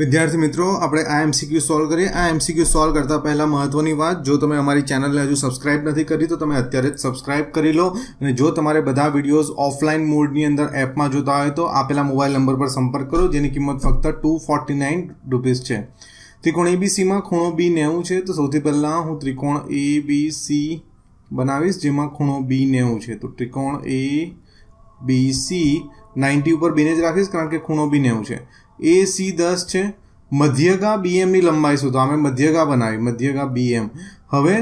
વિદ્યાર્થી મિત્રો આપણે આ એમસીક્યુ સોલ્વ કરીએ આ એમસીક્યુ સોલ્વ કરતાં પહેલાં મહત્ત્વની વાત જો તમે અમારી ચેનલને હજુ સબસ્ક્રાઇબ નથી કરી તો તમે અત્યારે જ સબસ્ક્રાઇબ કરી લો અને જો તમારે બધા વિડીયોઝ ઓફલાઈન મોડની અંદર એપમાં જોતા હોય તો આપેલા મોબાઈલ નંબર પર સંપર્ક કરો જેની કિંમત ફક્ત ટુ ફોર્ટી નાઇન રૂપીઝ છે ત્રિકોણ એબીસીમાં ખૂણો બી નેવું છે તો સૌથી પહેલાં હું ત્રિકોણ એ બી સી બનાવીશ જેમાં ખૂણો બી નેવું છે તો ત્રિકોણ એ બી સી નાઇન્ટી ઉપર બેને જ રાખીશ કારણ કે ખૂણો બી નેવું છે એ સી દસ છે મધ્યગા બીએમની લંબાઈ શું તો અમે મધ્યગા બનાવી મધ્યગા બીએમ હવે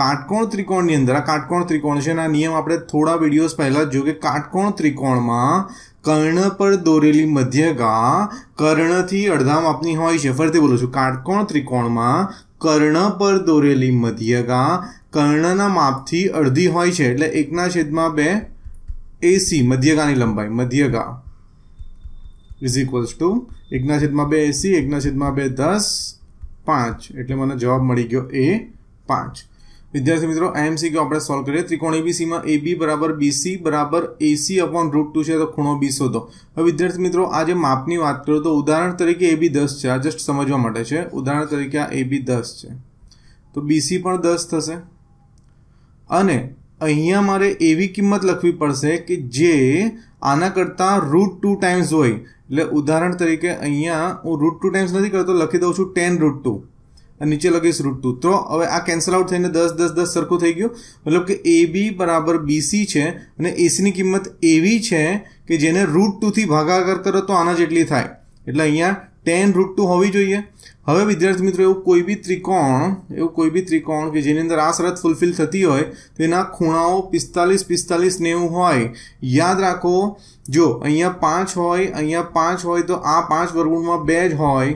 કાટકોણ ત્રિકોણની અંદર આ કાટકોણ ત્રિકોણ છે આ નિયમ આપણે થોડા વિડીયોઝ પહેલાં જોયું કે કાટકોણ ત્રિકોણમાં કર્ણ પર દોરેલી મધ્યગા કર્ણથી અડધા માપની હોય છે ફરીથી બોલું છું કાટકોણ ત્રિકોણમાં કર્ણ પર દોરેલી મધ્યગા કર્ણના માપથી અડધી હોય છે એટલે એકના છેદમાં બે એસી મધ્યગાની લંબાઈ મધ્યગા ઇઝ ઇક્વલ્સ ટુ એકના છેદમાં બે એસી એકના છેદમાં બે દસ પાંચ એટલે મને જવાબ મળી ગયો એ પાંચ વિદ્યાર્થી મિત્રો એમસીક્યુ આપણે સોલ્વ કરીએ ત્રિકોણ એબીસીમાં એ બી બરાબર બીસી બરાબર એસી અપોન રૂટ ટુ છે તો ખૂણો બી શોધો હવે વિદ્યાર્થી મિત્રો આ જે માપની વાત કરો તો ઉદાહરણ તરીકે એ બી દસ છે આ જસ્ટ સમજવા માટે છે ઉદાહરણ તરીકે આ એ બી દસ છે તો બીસી પણ દસ થશે અને અહીંયા મારે એવી કિંમત લખવી પડશે કે જે આના કરતાં રૂટ ટુ ટાઈમ્સ હોય એટલે ઉદાહરણ તરીકે અહીંયા હું રૂટ ટુ ટાઈમ્સ નથી કરતો લખી દઉં છું ટેન રૂટ ટુ અને નીચે લખીશ રૂટ ટુ તો હવે આ કેન્સલ આઉટ થઈને દસ દસ દસ સરખું થઈ ગયું મતલબ કે એ બી બરાબર બીસી છે અને એસીની કિંમત એવી છે કે જેને રૂટ ટુથી ભાગાકાર કરો તો આના જેટલી થાય એટલે અહીંયા ટેન રૂટ ટુ હોવી જોઈએ હવે વિદ્યાર્થી મિત્રો એવું કોઈ બી ત્રિકોણ એવું કોઈ બી ત્રિકોણ કે જેની અંદર આ શરત ફૂલફિલ થતી હોય તેના ખૂણાઓ પિસ્તાલીસ પિસ્તાલીસ નેવું હોય યાદ રાખો જો અહીંયા પાંચ હોય અહીંયા પાંચ હોય તો આ પાંચ વર્ગુણમાં બે જ હોય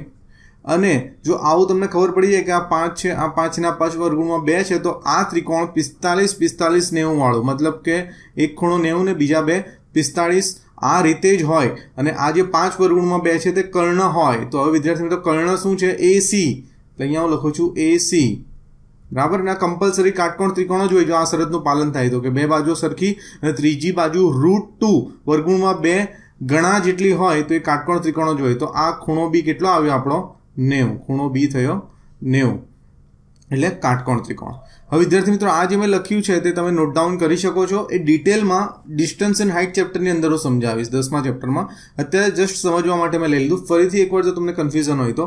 અને જો આવું તમને ખબર પડી જાય કે આ પાંચ છે આ પાંચના પાંચ વર્ગુણમાં બે છે તો આ ત્રિકોણ પિસ્તાલીસ પિસ્તાલીસ નેવું વાળો મતલબ કે એક ખૂણો નેવું ને બીજા બે પિસ્તાળીસ આ રીતે જ હોય અને આ જે પાંચ વર્ગુણમાં બે છે તે કર્ણ હોય તો હવે વિદ્યાર્થી મિત્રો કર્ણ શું છે એ સી અહીંયા હું લખું છું એ સી બરાબર ના કમ્પલસરી કાટકોણ ત્રિકોણ જ હોય જો આ શરતનું પાલન થાય તો કે બે બાજુ સરખી અને ત્રીજી બાજુ રૂટ ટુ વર્ગુણમાં બે ગણા જેટલી હોય તો એ કાટકોણ ત્રિકોણ જ હોય તો આ ખૂણો બી કેટલો આવ્યો આપણો નેવું ખૂણો બી થયો નેવું એટલે કાટકોણ ત્રિકોણ હવે વિદ્યાર્થી મિત્રો આ જે મેં લખ્યું છે તે તમે નોટ ડાઉન કરી શકો છો એ ડિટેલમાં ડિસ્ટન્સ એન્ડ હાઇટ ચેપ્ટરની અંદર હું સમજાવીશ દસમા ચેપ્ટરમાં અત્યારે જસ્ટ સમજવા માટે મેં લઈ લીધું ફરીથી એકવાર જો તમને કન્ફ્યુઝન હોય તો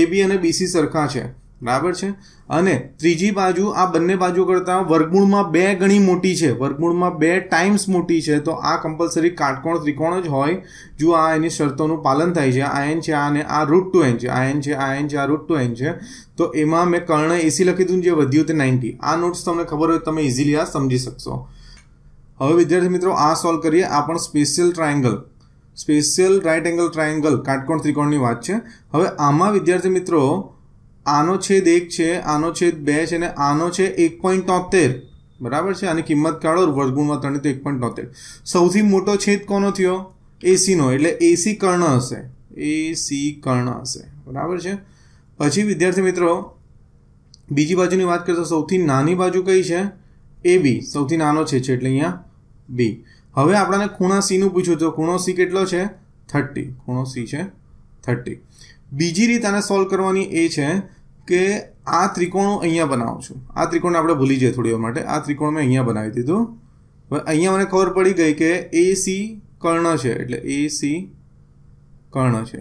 એ બી અને બીસી સરખા છે બરાબર છે અને ત્રીજી બાજુ આ બંને બાજુ કરતાં વર્ગમૂળમાં બે ગણી મોટી છે વર્ગમૂળમાં બે ટાઈમ્સ મોટી છે તો આ કમ્પલસરી કાટકોણ ત્રિકોણ જ હોય જો આ એની શરતોનું પાલન થાય છે આ એન છે આ અને આ રૂટ ટુ એન છે આ એન છે આ એન છે આ રૂટ ટુ એન છે તો એમાં મેં કર્ણ એસી લખી દીધું જે વધ્યું તે નાઇન્ટી આ નોટ્સ તમને ખબર હોય તમે ઇઝીલી આ સમજી શકશો હવે વિદ્યાર્થી મિત્રો આ સોલ્વ કરીએ આ પણ special triangle special right angle triangle કાટકોણ ત્રિકોણની વાત છે હવે આમાં વિદ્યાર્થી મિત્રો આનો છેદ એક છે આનો છેદ બે છે અને આનો છે એક પોઈન્ટ તોતેર બરાબર છે આની કિંમત કાઢો વર્ગુણમાં ત્રણ તો એક પોઈન્ટ તોતેર સૌથી મોટો છેદ કોનો થયો એસીનો એટલે એસી કર્ણ હશે એસી કર્ણ હશે બરાબર છે પછી વિદ્યાર્થી મિત્રો બીજી બાજુની વાત કરતા સૌથી નાની બાજુ કઈ છે એ બી સૌથી નાનો છે એટલે અહીંયા બી હવે આપણાને ખૂણા સીનું પૂછ્યું તો ખૂણો સી કેટલો છે થર્ટી ખૂણો સી છે થર્ટી બીજી રીત આને સોલ્વ કરવાની એ છે કે આ ત્રિકોણ અહીંયા બનાવું છું આ ત્રિકોણને આપણે ભૂલી જઈએ થોડી વાર માટે આ ત્રિકોણ મેં અહીંયા બનાવી દીધું હવે અહીંયા મને ખબર પડી ગઈ કે એ સી કર્ણ છે એટલે એ સી કર્ણ છે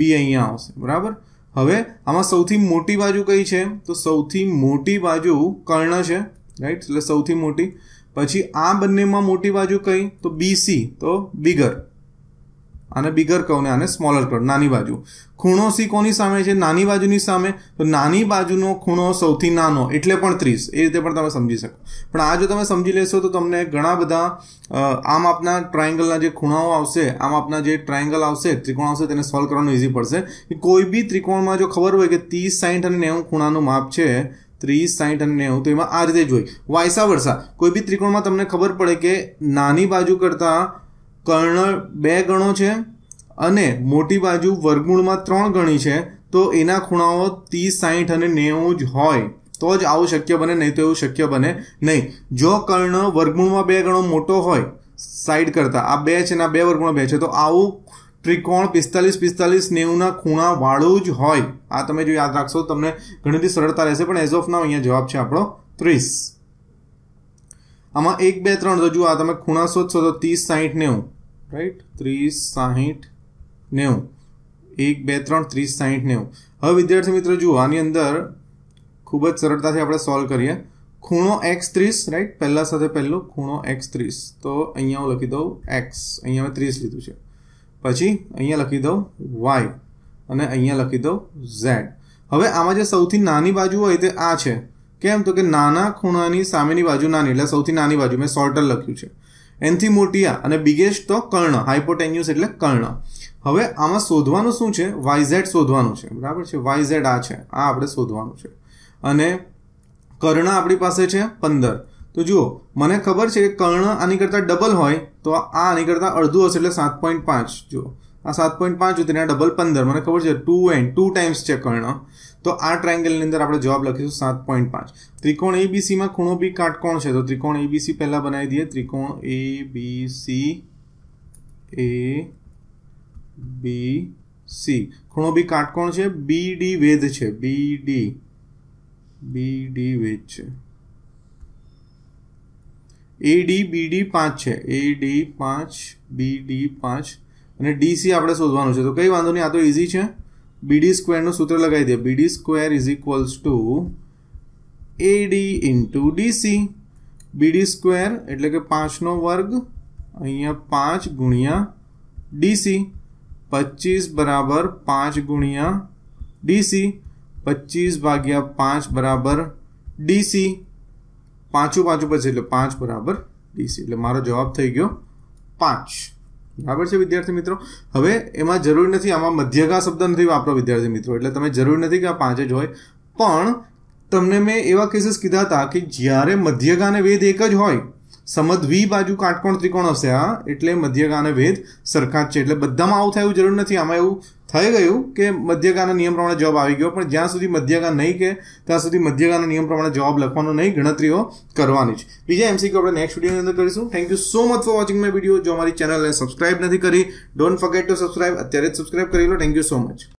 બી અહીંયા આવશે બરાબર હવે આમાં સૌથી મોટી બાજુ કઈ છે તો સૌથી મોટી બાજુ કર્ણ છે રાઈટ એટલે સૌથી મોટી પછી આ બંનેમાં મોટી બાજુ કઈ તો બીસી તો બિગર આને બિગર કર્વને આને સ્મોલર કર્વ નાની બાજુ ખૂણો સી કોની સામે છે નાની બાજુની સામે તો નાની બાજુનો ખૂણો સૌથી નાનો એટલે પણ ત્રીસ એ રીતે પણ તમે સમજી શકો પણ આ જો તમે સમજી લેશો તો તમને ઘણા બધા આમ આપના ટ્રાયંગલના જે ખૂણાઓ આવશે આમ આપના જે ટ્રાયંગલ આવશે ત્રિકોણ આવશે તેને સોલ્વ કરવાનું ઇઝી પડશે કે કોઈ બી ત્રિકોણમાં જો ખબર હોય કે ત્રીસ સાઠ અને નેવું ખૂણાનું માપ છે ત્રીસ સાઠ અને નેવું તો એમાં આ રીતે જોઈ વાયસા વરસા કોઈ બી ત્રિકોણમાં તમને ખબર પડે કે નાની બાજુ કરતાં કર્ણ બે ગણો છે અને મોટી બાજુ વર્ગમૂળમાં ત્રણ ગણી છે તો એના ખૂણાઓ ત્રીસ સાહીઠ અને નેવું જ હોય તો જ આવું શક્ય બને નહીં તો એવું શક્ય બને નહીં જો કર્ણ વર્ગમૂળમાં બે ગણો મોટો હોય સાઈડ કરતાં આ બે છે ને આ બે વર્ગુણો બે છે તો આવું ત્રિકોણ પિસ્તાલીસ પિસ્તાલીસ નેવુંના ખૂણાવાળું જ હોય આ તમે જો યાદ રાખશો તમને ઘણી બધી સરળતા રહેશે પણ એઝ ઓફ નાવ અહીંયા જવાબ છે આપણો ત્રીસ આમાં એક બે ત્રણ તો જુઓ આ તમે ખૂણા શોધશો તો ત્રીસ સાહીઠ નેવું રાઈટ ત્રીસ સાહીઠ નેવું એક બે ત્રણ ત્રીસ સાહીઠ નેવું હવે વિદ્યાર્થી મિત્ર જુઓ આની અંદર ખૂબ જ સરળતાથી આપણે સોલ્વ કરીએ ખૂણો એક્સ ત્રીસ રાઈટ પહેલાં સાથે પહેલું ખૂણો એક્સ ત્રીસ તો અહીંયા હું લખી દઉં એક્સ અહીંયા મેં ત્રીસ લીધું છે પછી અહીંયા લખી દઉં વાય અને અહીંયા લખી દઉં ઝેડ હવે આમાં જે સૌથી નાની બાજુ હોય તે આ છે કેમ તો કે નાના ખૂણાની સામેની બાજુ નાની એટલે સૌથી નાની બાજુ મેં સોર્ટર લખ્યું છે એનથી મોટી અને બિગેસ્ટ તો કર્ણ હાઇપોટેન્યુસ એટલે કર્ણ હવે આમાં શોધવાનું શું છે વાયઝેડ શોધવાનું છે બરાબર છે વાયઝેડ આ છે આ આપણે શોધવાનું છે અને કર્ણ આપણી પાસે છે પંદર તો જુઓ મને ખબર છે કે કર્ણ આની કરતાં ડબલ હોય તો આ આની કરતાં અડધું હશે એટલે સાત પોઈન્ટ પાંચ જુઓ આ સાત પોઈન્ટ પાંચ ઉતરીને ડબલ પંદર મને ખબર છે ટુ એન્ડ ટુ ટાઈમ્સ છે કર્ણ તો આ ટ્રાયંગલની અંદર આપણે જવાબ લખીશું સાત પોઈન્ટ પાંચ ત્રિકોણ એબીસીમાં ખૂણો બી કાટકોણ છે તો ત્રિકોણ એબીસી પહેલાં બનાવી દઈએ ત્રિકોણ એ બી સી એ બી સી ખૂણો બી કાટકોણ છે બી ડી વેધ છે બી ડી બી ડી વેધ છે એડી બીડી પાંચ છે એડી પાંચ બી ડી પાંચ અને ડીસી આપણે શોધવાનું છે તો કઈ વાંધો નહીં આ તો ઇઝી છે બીડી સ્ક્વેરનું સૂત્ર લગાવી દે BD square is equals to AD into DC BD square એટલે કે પાંચનો વર્ગ અહીંયા પાંચ ગુણ્યા ડીસી પચીસ બરાબર પાંચ ગુણ્યા ડીસી પચીસ ભાગ્યા પાંચ બરાબર ડીસી પાંચું પાંચું પછી એટલે પાંચ બરાબર ડીસી એટલે મારો જવાબ થઈ ગયો પાંચ બરાબર છે વિદ્યાર્થી મિત્રો હવે એમાં જરૂર નથી આમાં મધ્યગા શબ્દ નથી વાપરો વિદ્યાર્થી મિત્રો એટલે તમે જરૂર નથી કે આ પાંચ જ હોય પણ તમને મેં એવા કેસીસ કીધા હતા કે જ્યારે મધ્યગાને વેદ એક જ હોય સમદ વી બાજુ કાટકોણ ત્રિકોણ હશે આ એટલે મધ્યગા અને વેદ સરખા જ છે એટલે બધામાં આવું થાય એવું જરૂર નથી આમાં એવું થઈ ગયું કે મધ્યગાના નિયમ પ્રમાણે જવાબ આવી ગયો પણ જ્યાં સુધી મધ્યગા નહીં કે ત્યાં સુધી મધ્યગાના નિયમ પ્રમાણે જવાબ લખવાનો નહીં ગણતરીઓ કરવાની જ બીજા એમસીક્યુ આપણે નેક્સ્ટ વિડીયોની અંદર કરીશું thank you so much for watching my video જો અમારી ચેનલને સબસ્ક્રાઇબ નથી કરી ડોન્ટ ફર્ગેટ ટુ સબસ્ક્રાઇબ અત્યારે જ સબસ્ક્રાઇબ કરી લો થેન્ક યુ સો મચ